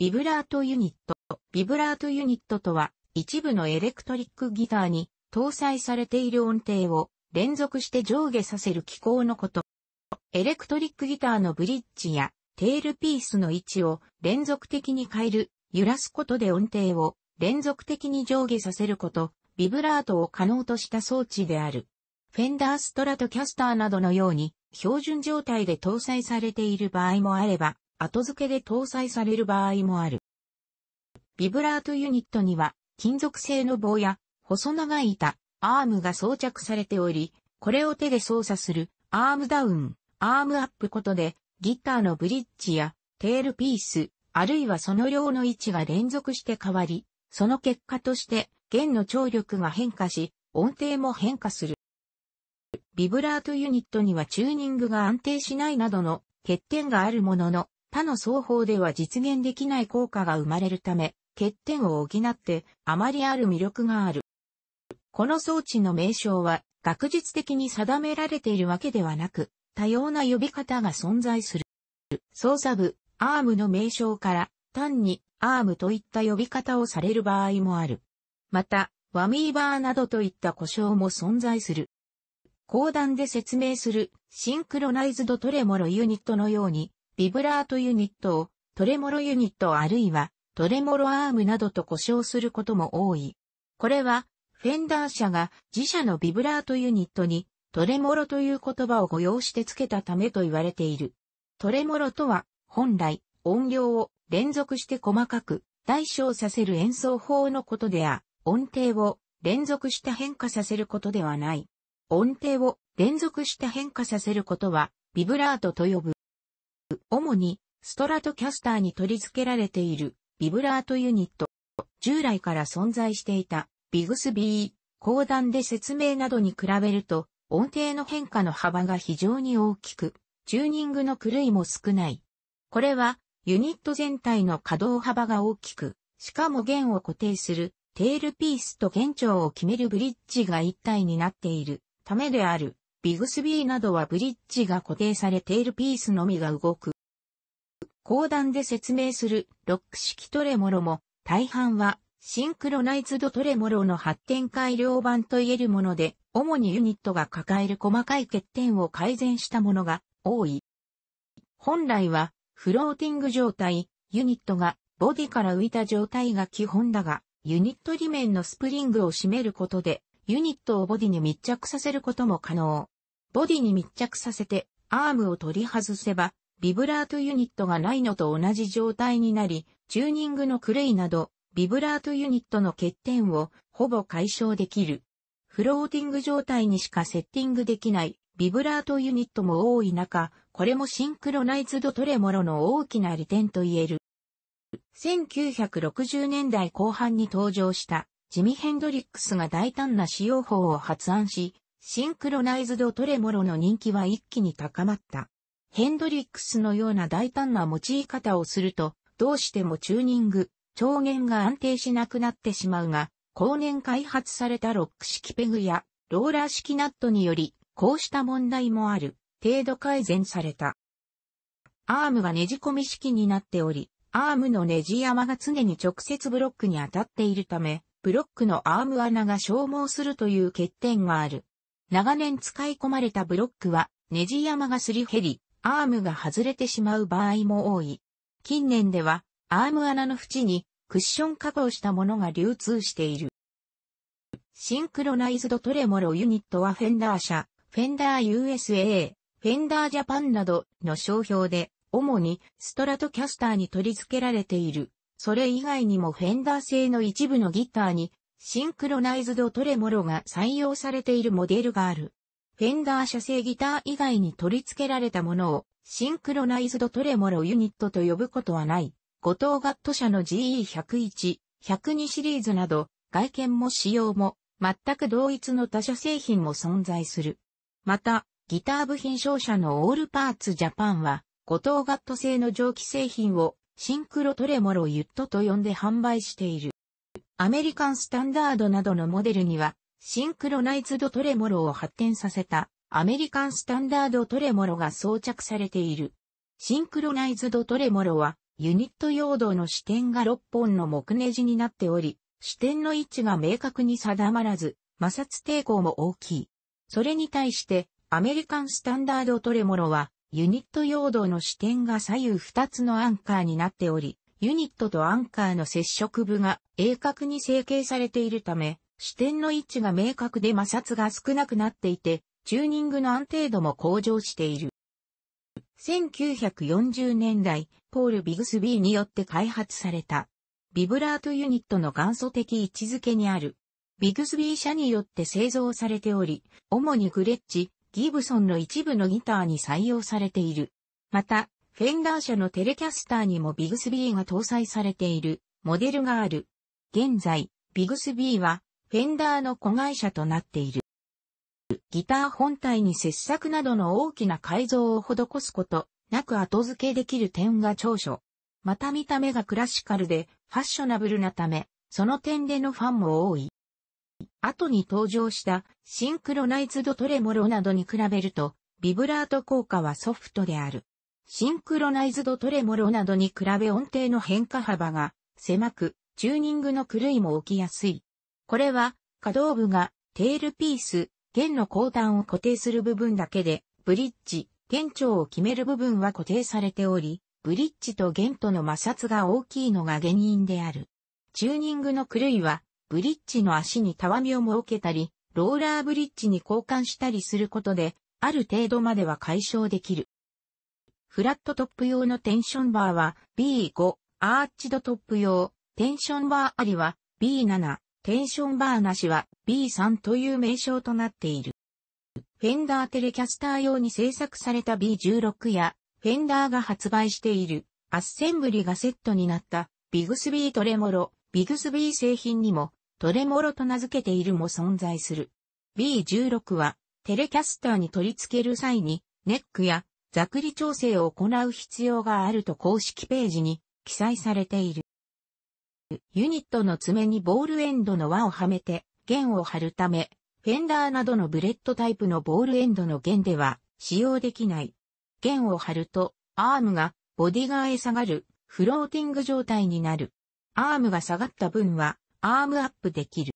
ビブラートユニット。ビブラートユニットとは、一部のエレクトリックギターに搭載されている音程を連続して上下させる機構のこと。エレクトリックギターのブリッジやテールピースの位置を連続的に変える、揺らすことで音程を連続的に上下させること、ビブラートを可能とした装置である。フェンダーストラトキャスターなどのように標準状態で搭載されている場合もあれば、後付けで搭載される場合もある。ビブラートユニットには金属製の棒や細長い板、アームが装着されており、これを手で操作するアームダウン、アームアップことでギターのブリッジやテールピース、あるいはその量の位置が連続して変わり、その結果として弦の張力が変化し、音程も変化する。ビブラートユニットにはチューニングが安定しないなどの欠点があるものの、他の双方では実現できない効果が生まれるため、欠点を補ってあまりある魅力がある。この装置の名称は学術的に定められているわけではなく、多様な呼び方が存在する。操作部、アームの名称から単にアームといった呼び方をされる場合もある。また、ワミーバーなどといった故障も存在する。講談で説明するシンクロナイズドトレモロユニットのように、ビブラートユニットをトレモロユニットあるいはトレモロアームなどと呼称することも多い。これはフェンダー社が自社のビブラートユニットにトレモロという言葉を誤用して付けたためと言われている。トレモロとは本来音量を連続して細かく大小させる演奏法のことであ、音程を連続した変化させることではない。音程を連続した変化させることはビブラートと呼ぶ。主にストラトキャスターに取り付けられているビブラートユニット。従来から存在していたビグスビー、講談で説明などに比べると音程の変化の幅が非常に大きく、チューニングの狂いも少ない。これはユニット全体の可動幅が大きく、しかも弦を固定するテールピースと弦長を決めるブリッジが一体になっているためである。ビグスビーなどはブリッジが固定されているピースのみが動く。後段で説明するロック式トレモロも大半はシンクロナイズドトレモロの発展改良版といえるもので、主にユニットが抱える細かい欠点を改善したものが多い。本来はフローティング状態、ユニットがボディから浮いた状態が基本だが、ユニット裏面のスプリングを締めることでユニットをボディに密着させることも可能。ボディに密着させて、アームを取り外せば、ビブラートユニットがないのと同じ状態になり、チューニングのクレイなど、ビブラートユニットの欠点をほぼ解消できる。フローティング状態にしかセッティングできないビブラートユニットも多い中、これもシンクロナイズドトレモロの大きな利点と言える。1960年代後半に登場したジミ・ヘンドリックスが大胆な使用法を発案し、シンクロナイズドトレモロの人気は一気に高まった。ヘンドリックスのような大胆な用い方をすると、どうしてもチューニング、調弦が安定しなくなってしまうが、後年開発されたロック式ペグやローラー式ナットにより、こうした問題もある、程度改善された。アームがねじ込み式になっており、アームのねじ山が常に直接ブロックに当たっているため、ブロックのアーム穴が消耗するという欠点がある。長年使い込まれたブロックは、ネジ山がすり減り、アームが外れてしまう場合も多い。近年では、アーム穴の縁にクッション加工したものが流通している。シンクロナイズドトレモロユニットはフェンダー社、フェンダー USA、フェンダージャパンなどの商標で、主にストラトキャスターに取り付けられている。それ以外にもフェンダー製の一部のギターに、シンクロナイズドトレモロが採用されているモデルがある。フェンダー社製ギター以外に取り付けられたものを、シンクロナイズドトレモロユニットと呼ぶことはない。後藤ガット社の GE101、102シリーズなど、外見も仕様も、全く同一の他社製品も存在する。また、ギター部品商社のオールパーツジャパンは、後藤ガット製の蒸気製品をシンクロトレモロユットと呼んで販売している。アメリカンスタンダードなどのモデルには、シンクロナイズドトレモロを発展させた、アメリカンスタンダードトレモロが装着されている。シンクロナイズドトレモロは、ユニット用道の支点が6本の木ネジになっており、支点の位置が明確に定まらず、摩擦抵抗も大きい。それに対して、アメリカンスタンダードトレモロは、ユニット用土の支点が左右2つのアンカーになっており、ユニットとアンカーの接触部が鋭角に成形されているため、支点の位置が明確で摩擦が少なくなっていて、チューニングの安定度も向上している。1940年代、ポール・ビグスビーによって開発された、ビブラートユニットの元祖的位置づけにある、ビグスビー社によって製造されており、主にグレッチ、ギブソンの一部のギターに採用されている。また、フェンダー社のテレキャスターにもビグスビーが搭載されているモデルがある。現在、ビグスビーはフェンダーの子会社となっている。ギター本体に切削などの大きな改造を施すことなく後付けできる点が長所。また見た目がクラシカルでファッショナブルなため、その点でのファンも多い。後に登場したシンクロナイズドトレモロなどに比べると、ビブラート効果はソフトである。シンクロナイズドトレモロなどに比べ音程の変化幅が狭く、チューニングの狂いも起きやすい。これは、可動部がテールピース、弦の後端を固定する部分だけで、ブリッジ、弦長を決める部分は固定されており、ブリッジと弦との摩擦が大きいのが原因である。チューニングの狂いは、ブリッジの足にたわみを設けたり、ローラーブリッジに交換したりすることで、ある程度までは解消できる。フラットトップ用のテンションバーは B5、アーチドトップ用、テンションバーありは B7、テンションバーなしは B3 という名称となっている。フェンダーテレキャスター用に製作された B16 や、フェンダーが発売している、アッセンブリがセットになった、ビグスビートレモロ、ビグスビー製品にも、トレモロと名付けているも存在する。B16 は、テレキャスターに取り付ける際に、ネックや、ざくり調整を行う必要があると公式ページに記載されている。ユニットの爪にボールエンドの輪をはめて弦を張るため、フェンダーなどのブレッドタイプのボールエンドの弦では使用できない。弦を張ると、アームがボディ側へ下がるフローティング状態になる。アームが下がった分は、アームアップできる。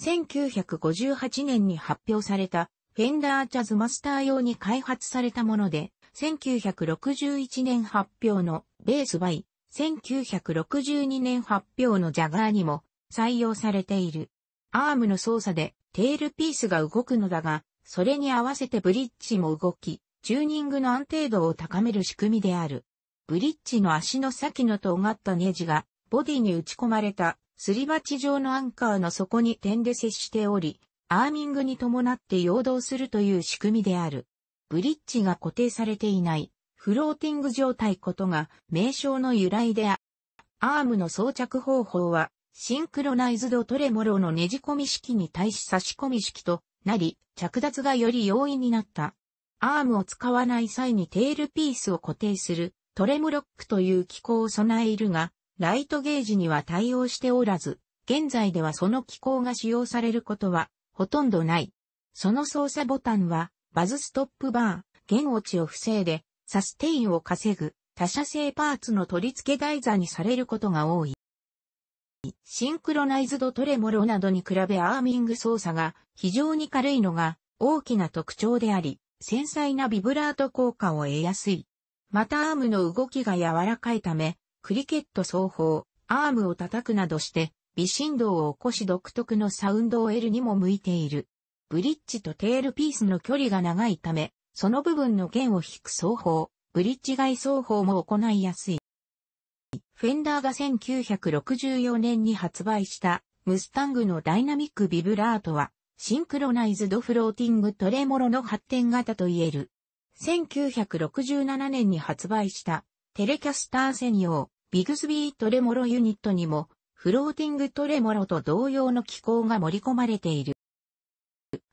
1958年に発表されたフェンダージャズマスター用に開発されたもので、1961年発表のベースバイ、1962年発表のジャガーにも採用されている。アームの操作でテールピースが動くのだが、それに合わせてブリッジも動き、チューニングの安定度を高める仕組みである。ブリッジの足の先の尖ったネジがボディに打ち込まれたすり鉢状のアンカーの底に点で接しており、アーミングに伴って陽動するという仕組みである。ブリッジが固定されていない、フローティング状態ことが名称の由来である。アームの装着方法は、シンクロナイズドトレモロのねじ込み式に対し差し込み式となり、着脱がより容易になった。アームを使わない際にテールピースを固定するトレムロックという機構を備えるが、ライトゲージには対応しておらず、現在ではその機構が使用されることはほとんどない。その操作ボタンは、バズストップバー、弦落ちを防いで、サステインを稼ぐ、他社製パーツの取り付け台座にされることが多い。シンクロナイズドトレモロなどに比べアーミング操作が非常に軽いのが大きな特徴であり、繊細なビブラート効果を得やすい。またアームの動きが柔らかいため、クリケット奏法、アームを叩くなどして、微振動を起こし独特のサウンドを得るにも向いている。ブリッジとテールピースの距離が長いため、その部分の弦を引く奏法、ブリッジ外奏法も行いやすい。フェンダーが1964年に発売したムスタングのダイナミックビブラートはシンクロナイズドフローティングトレモロの発展型と言える。1967年に発売したテレキャスター専用ビグスビートレモロユニットにも、フローティングトレモロと同様の機構が盛り込まれている。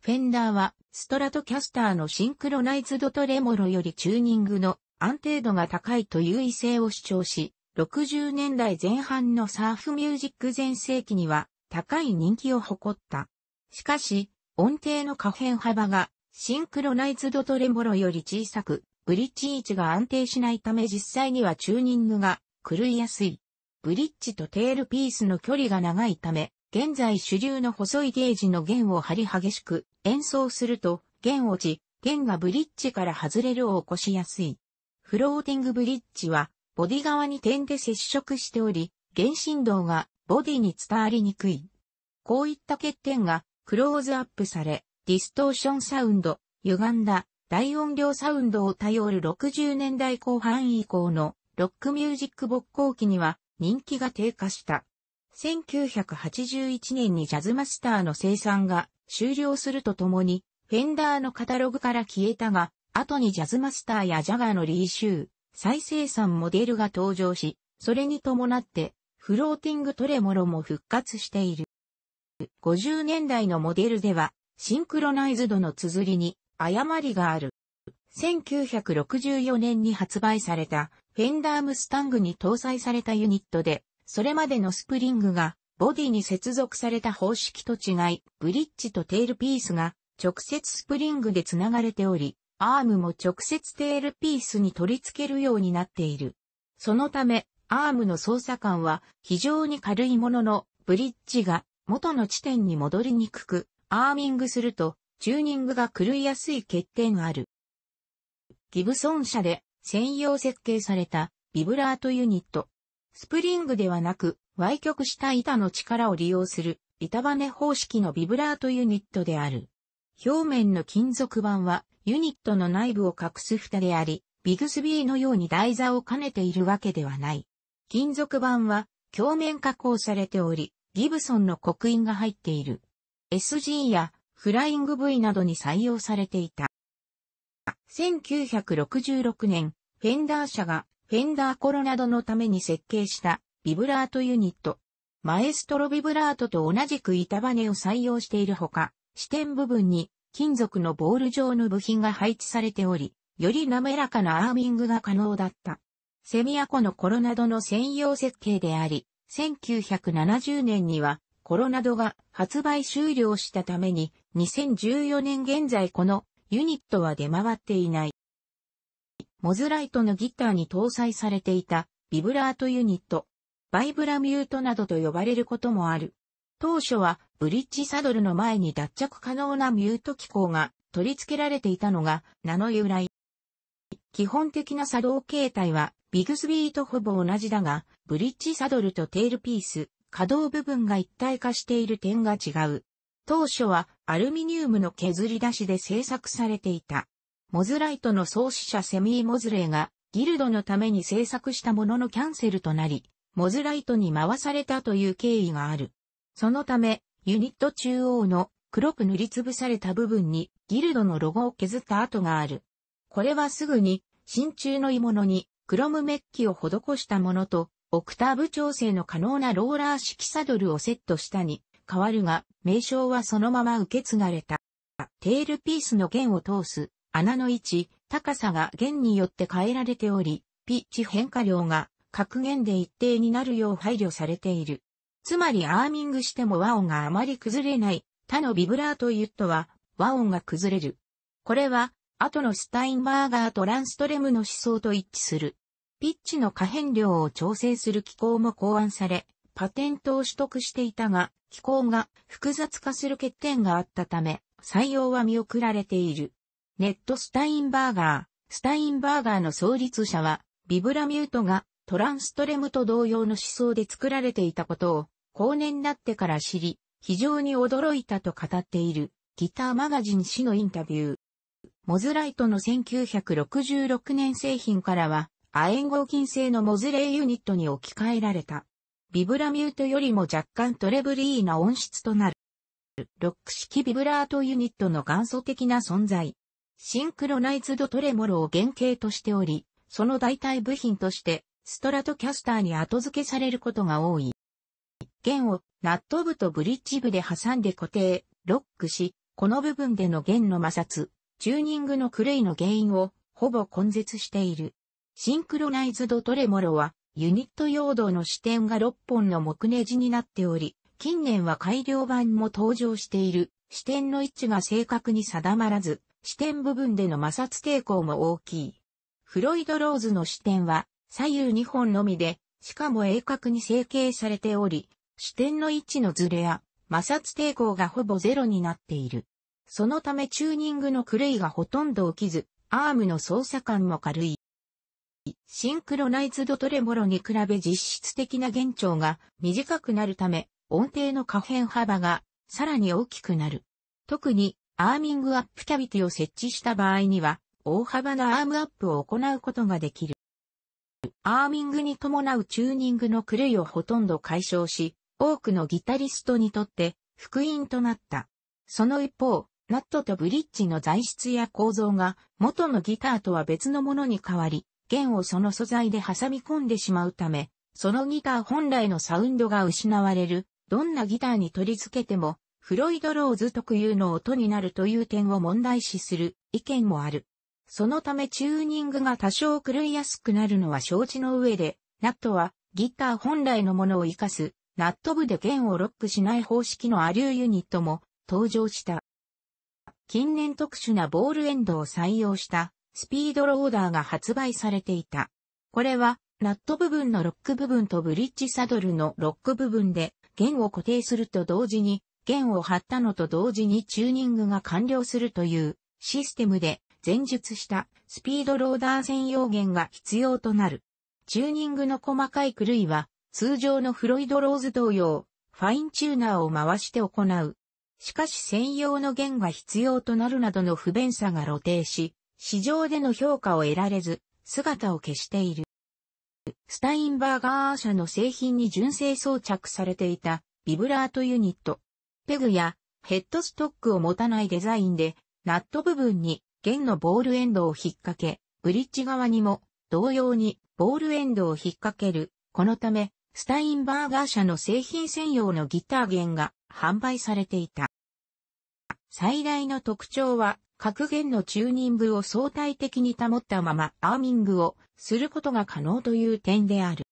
フェンダーは、ストラトキャスターのシンクロナイズドトレモロよりチューニングの安定度が高いという異性を主張し、60年代前半のサーフミュージック前世紀には高い人気を誇った。しかし、音程の可変幅がシンクロナイズドトレモロより小さく、ブリッジ位置が安定しないため実際にはチューニングが狂いやすい。ブリッジとテールピースの距離が長いため、現在主流の細いゲージの弦を張り激しく演奏すると弦落ち、弦がブリッジから外れるを起こしやすい。フローティングブリッジはボディ側に点で接触しており、原振動がボディに伝わりにくい。こういった欠点がクローズアップされ、ディストーションサウンド、歪んだ大音量サウンドを頼る60年代後半以降のロックミュージック勃興期には人気が低下した。1981年にジャズマスターの生産が終了するとともに、フェンダーのカタログから消えたが、後にジャズマスターやジャガーのリーシュー、再生産モデルが登場し、それに伴って、フローティングトレモロも復活している。50年代のモデルでは、シンクロナイズドの綴りに誤りがある。1964年に発売されたフェンダームスタングに搭載されたユニットで、それまでのスプリングがボディに接続された方式と違い、ブリッジとテールピースが直接スプリングで繋がれており、アームも直接テールピースに取り付けるようになっている。そのため、アームの操作感は非常に軽いものの、ブリッジが元の地点に戻りにくく、アーミングすると、チューニングが狂いやすい欠点がある。ギブソン社で専用設計されたビブラートユニット。スプリングではなく、歪曲した板の力を利用する、板バネ方式のビブラートユニットである。表面の金属板は、ユニットの内部を隠す蓋であり、ビグスビーのように台座を兼ねているわけではない。金属板は、鏡面加工されており、ギブソンの刻印が入っている。SG やフライング V などに採用されていた。1966年、フェンダー社がフェンダーコロナドのために設計したビブラートユニット。マエストロビブラートと同じく板バネを採用しているほか、支点部分に金属のボール状の部品が配置されており、より滑らかなアーミングが可能だった。セミアコのコロナドの専用設計であり、1970年にはコロナドが発売終了したために2014年現在このユニットは出回っていない。モズライトのギターに搭載されていたビブラートユニット、バイブラミュートなどと呼ばれることもある。当初はブリッジサドルの前に脱着可能なミュート機構が取り付けられていたのが名の由来。基本的な作動形態はビグスビーとほぼ同じだが、ブリッジサドルとテールピース、可動部分が一体化している点が違う。当初はアルミニウムの削り出しで製作されていた。モズライトの創始者セミー・モズレーがギルドのために制作したもののキャンセルとなり、モズライトに回されたという経緯がある。そのため、ユニット中央の黒く塗りつぶされた部分にギルドのロゴを削った跡がある。これはすぐに真鍮の鋳物にクロムメッキを施したものとオクターブ調整の可能なローラー式サドルをセットしたに変わるが、名称はそのまま受け継がれた。テールピースの弦を通す穴の位置、高さが弦によって変えられており、ピッチ変化量が各弦で一定になるよう配慮されている。つまりアーミングしても和音があまり崩れない他のビブラートユットは和音が崩れる。これは後のスタインバーガーとランストレムの思想と一致する。ピッチの可変量を調整する機構も考案され、パテントを取得していたが、気候が複雑化する欠点があったため、採用は見送られている。ネットスタインバーガー、スタインバーガーの創立者は、ビブラミュートがトランストレムと同様の思想で作られていたことを、後年になってから知り、非常に驚いたと語っている、ギターマガジン氏のインタビュー。モズライトの1966年製品からは、亜鉛合金製のモズレイユニットに置き換えられた。ビブラミュートよりも若干トレブリーな音質となる。ロック式ビブラートユニットの元祖的な存在。シンクロナイズドトレモロを原型としており、その代替部品として、ストラトキャスターに後付けされることが多い。弦をナット部とブリッジ部で挟んで固定、ロックし、この部分での弦の摩擦、チューニングの狂いの原因をほぼ根絶している。シンクロナイズドトレモロはユニット用道の支点が6本の木ネジになっており、近年は改良版も登場している、支点の位置が正確に定まらず、支点部分での摩擦抵抗も大きい。フロイドローズの支点は左右2本のみで、しかも鋭角に成形されており、支点の位置のずれや摩擦抵抗がほぼゼロになっている。そのためチューニングの狂いがほとんど起きず、アームの操作感も軽い。シンクロナイズドトレモロに比べ実質的な幻聴が短くなるため、音程の可変幅がさらに大きくなる。特に、アーミングアップキャビティを設置した場合には、大幅なアームアップを行うことができる。アーミングに伴うチューニングの狂いをほとんど解消し、多くのギタリストにとって福音となった。その一方、ナットとブリッジの材質や構造が元のギターとは別のものに変わり、弦をその素材で挟み込んでしまうため、そのギター本来のサウンドが失われる、どんなギターに取り付けても、フロイド・ローズ特有の音になるという点を問題視する意見もある。そのためチューニングが多少狂いやすくなるのは承知の上で、ナットはギター本来のものを活かす、ナット部で弦をロックしない方式のアリューユニットも登場した。近年特殊なボールエンドを採用したスピードローダーが発売されていた。これは、ナット部分のロック部分とブリッジサドルのロック部分で、弦を固定すると同時に、弦を張ったのと同時にチューニングが完了するというシステムで、前述したスピードローダー専用弦が必要となる。チューニングの細かい狂いは、通常のフロイドローズ同様、ファインチューナーを回して行う。しかし専用の弦が必要となるなどの不便さが露呈し、市場での評価を得られず、姿を消している。スタインバーガー社の製品に純正装着されていたビブラートユニット。ペグやヘッドストックを持たないデザインで、ナット部分に弦のボールエンドを引っ掛け、ブリッジ側にも同様にボールエンドを引っ掛ける。このため、スタインバーガー社の製品専用のギター弦が販売されていた。最大の特徴は格言のチューニングを相対的に保ったままアーミングをすることが可能という点である。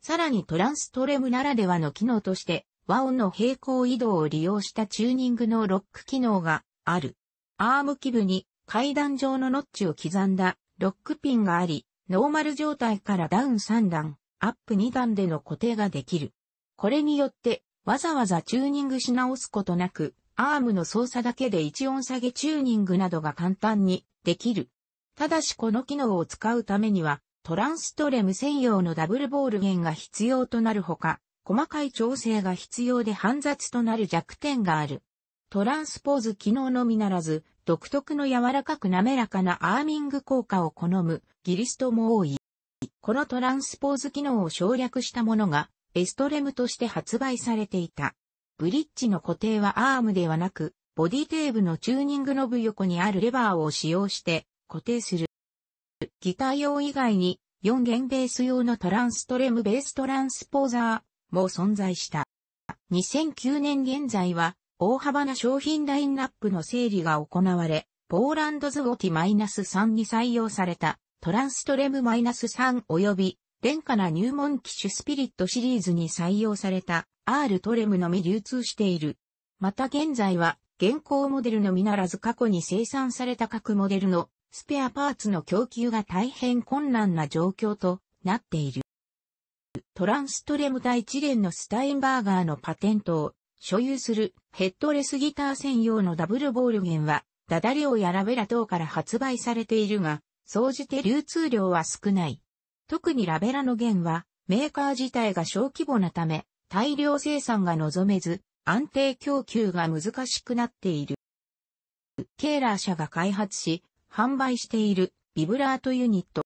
さらにトランストレムならではの機能として和音の平行移動を利用したチューニングのロック機能がある。アーム基部に階段状のノッチを刻んだロックピンがあり、ノーマル状態からダウン3段、アップ2段での固定ができる。これによってわざわざチューニングし直すことなくアームの操作だけで1音下げチューニングなどが簡単にできる。ただしこの機能を使うためには、トランストレム専用のダブルボール弦が必要となるほか、細かい調整が必要で煩雑となる弱点がある。トランスポーズ機能のみならず、独特の柔らかく滑らかなアーミング効果を好むギリストも多い。このトランスポーズ機能を省略したものがエストレムとして発売されていた。ブリッジの固定はアームではなく、ボディテーブのチューニングノブ横にあるレバーを使用して固定する。ギター用以外に4弦ベース用のトランストレムベーストランスポーザーも存在した。2009年現在は大幅な商品ラインナップの整理が行われ、ポーランドズゴティ -3 に採用されたトランストレム -3 及び廉価な入門機種スピリットシリーズに採用された R トレムのみ流通している。また現在は現行モデルのみならず過去に生産された各モデルのスペアパーツの供給が大変困難な状況となっている。トランストレム第一連のスタインバーガーのパテントを所有するヘッドレスギター専用のダブルボールゲンはダダレオやラベラ等から発売されているが、総じて流通量は少ない。特にラベラの弦は、メーカー自体が小規模なため、大量生産が望めず、安定供給が難しくなっている。ケーラー社が開発し、販売しているビブラートユニット、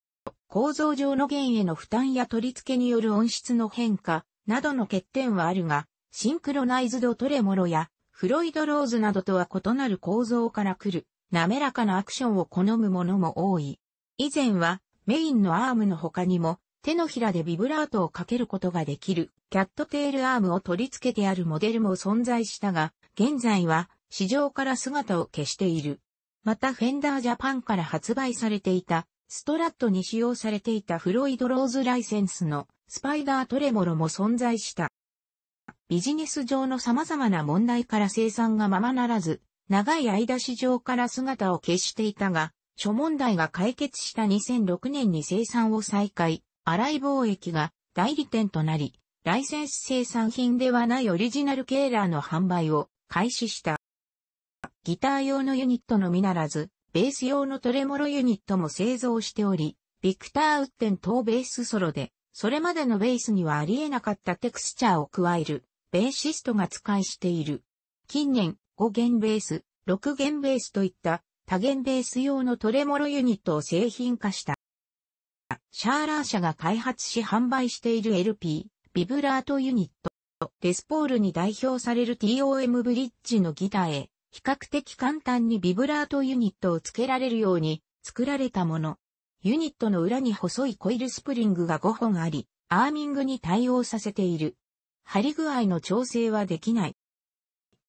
構造上の弦への負担や取り付けによる音質の変化などの欠点はあるが、シンクロナイズドトレモロやフロイドローズなどとは異なる構造から来る滑らかなアクションを好むものも多い。以前はメインのアームの他にも、手のひらでビブラートをかけることができる、キャットテールアームを取り付けてあるモデルも存在したが、現在は、市場から姿を消している。また、フェンダージャパンから発売されていた、ストラットに使用されていたフロイドローズライセンスのスパイダートレモロも存在した。ビジネス上の様々な問題から生産がままならず、長い間市場から姿を消していたが、諸問題が解決した2006年に生産を再開、荒い貿易が代理店となり、ライセンス生産品ではないオリジナルケーラーの販売を開始した。ギター用のユニットのみならず、ベース用のトレモロユニットも製造しており、ビクター・ウッテン等ベースソロで、それまでのベースにはありえなかったテクスチャーを加える、ベーシストが使いしている。近年、5弦ベース、6弦ベースといった多元ベース用のトレモロユニットを製品化した。シャーラー社が開発し販売している LP、ビブラートユニット、デスポールに代表される TOM ブリッジのギターへ、比較的簡単にビブラートユニットを付けられるように作られたもの。ユニットの裏に細いコイルスプリングが5本あり、アーミングに対応させている。張り具合の調整はできない。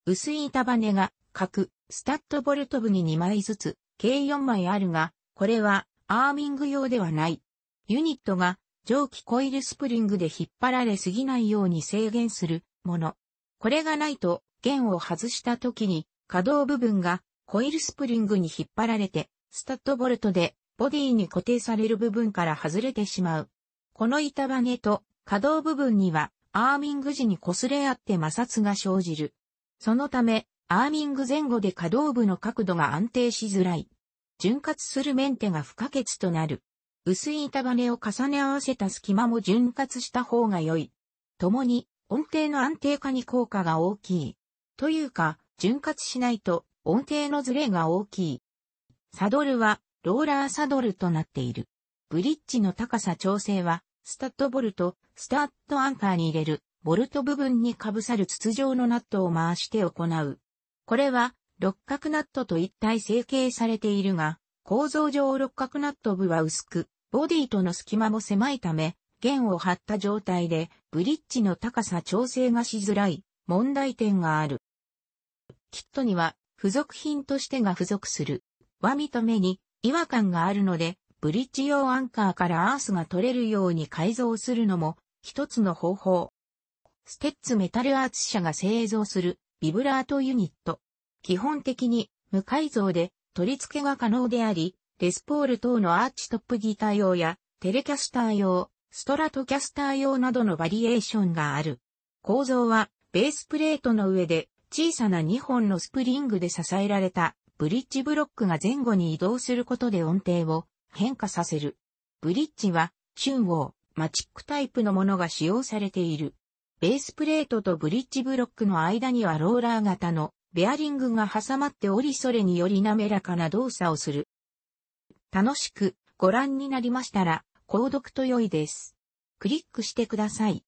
薄い板バネが角、スタッドボルト部に2枚ずつ、計4枚あるが、これはアーミング用ではない。ユニットが蒸気コイルスプリングで引っ張られすぎないように制限するもの。これがないと、弦を外した時に可動部分がコイルスプリングに引っ張られて、スタッドボルトでボディに固定される部分から外れてしまう。この板バネと可動部分にはアーミング時に擦れ合って摩擦が生じる。そのため、アーミング前後で可動部の角度が安定しづらい。潤滑するメンテが不可欠となる。薄い板バネを重ね合わせた隙間も潤滑した方が良い。共に、音程の安定化に効果が大きい。というか、潤滑しないと音程のズレが大きい。サドルはローラーサドルとなっている。ブリッジの高さ調整は、スタッドボルト、スタッドアンカーに入れる、ボルト部分にかぶさる筒状のナットを回して行う。これは六角ナットと一体成形されているが、構造上六角ナット部は薄く、ボディとの隙間も狭いため、弦を張った状態で、ブリッジの高さ調整がしづらい問題点がある。キットには付属品としてが付属する。は見めに違和感があるので、ブリッジ用アンカーからアースが取れるように改造するのも一つの方法。ステッツメタルアーツ社が製造するビブラートユニット。基本的に無改造で取り付けが可能であり、レスポール等のアーチトップギター用やテレキャスター用、ストラトキャスター用などのバリエーションがある。構造はベースプレートの上で小さな2本のスプリングで支えられたブリッジブロックが前後に移動することで音程を変化させる。ブリッジは、中央マチックタイプのものが使用されている。ベースプレートとブリッジブロックの間にはローラー型のベアリングが挟まっておりそれにより滑らかな動作をする。楽しくご覧になりましたら、購読と良いです。クリックしてください。